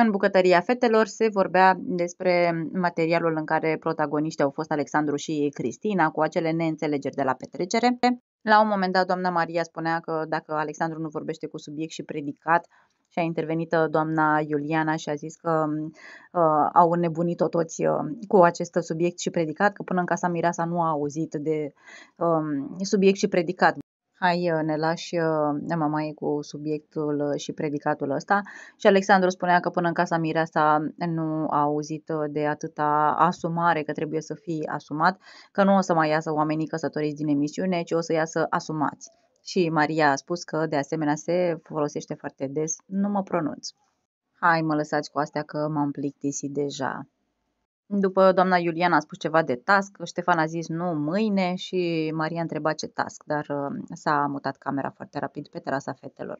În bucătăria fetelor se vorbea despre materialul în care protagoniștii au fost Alexandru și Cristina, cu acele neînțelegeri de la petrecere. La un moment dat, doamna Maria spunea că dacă Alexandru nu vorbește cu subiect și predicat, și a intervenit uh, doamna Iuliana și a zis că uh, au înnebunit-o toți uh, cu acest subiect și predicat, că până în Casa Mireasa nu a auzit de uh, subiect și predicat hai uh, ne lași uh, mai cu subiectul uh, și predicatul ăsta. Și Alexandru spunea că până în casa mireasa nu a auzit de atâta asumare, că trebuie să fii asumat, că nu o să mai iasă oamenii căsătoriți din emisiune, ci o să iasă asumați. Și Maria a spus că de asemenea se folosește foarte des, nu mă pronunț. Hai, mă lăsați cu astea că m-am plictisit deja. După doamna Iuliana a spus ceva de task, Ștefan a zis nu mâine și Maria a întrebat ce task, dar uh, s-a mutat camera foarte rapid pe terasa fetelor.